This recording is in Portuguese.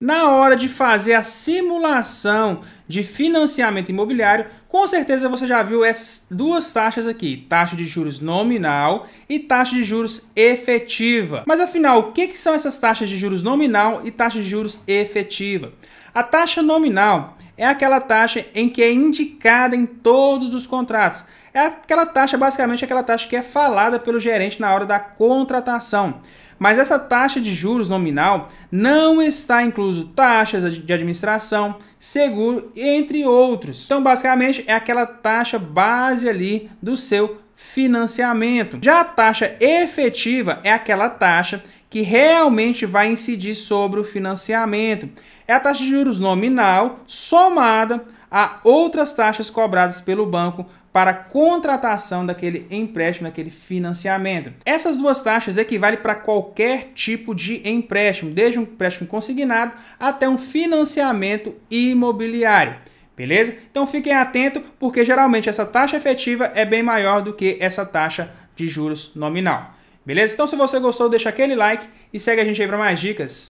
Na hora de fazer a simulação de financiamento imobiliário, com certeza você já viu essas duas taxas aqui: taxa de juros nominal e taxa de juros efetiva. Mas afinal, o que, que são essas taxas de juros nominal e taxa de juros efetiva? A taxa nominal é aquela taxa em que é indicada em todos os contratos. É aquela taxa, basicamente, aquela taxa que é falada pelo gerente na hora da contratação. Mas essa taxa de juros nominal não está incluso taxas de administração, seguro, entre outros. Então, basicamente, é aquela taxa base ali do seu financiamento. Já a taxa efetiva é aquela taxa que realmente vai incidir sobre o financiamento. É a taxa de juros nominal somada a outras taxas cobradas pelo banco para contratação daquele empréstimo, daquele financiamento. Essas duas taxas equivalem para qualquer tipo de empréstimo, desde um empréstimo consignado até um financiamento imobiliário. Beleza? Então fiquem atentos, porque geralmente essa taxa efetiva é bem maior do que essa taxa de juros nominal. Beleza? Então se você gostou, deixa aquele like e segue a gente aí para mais dicas.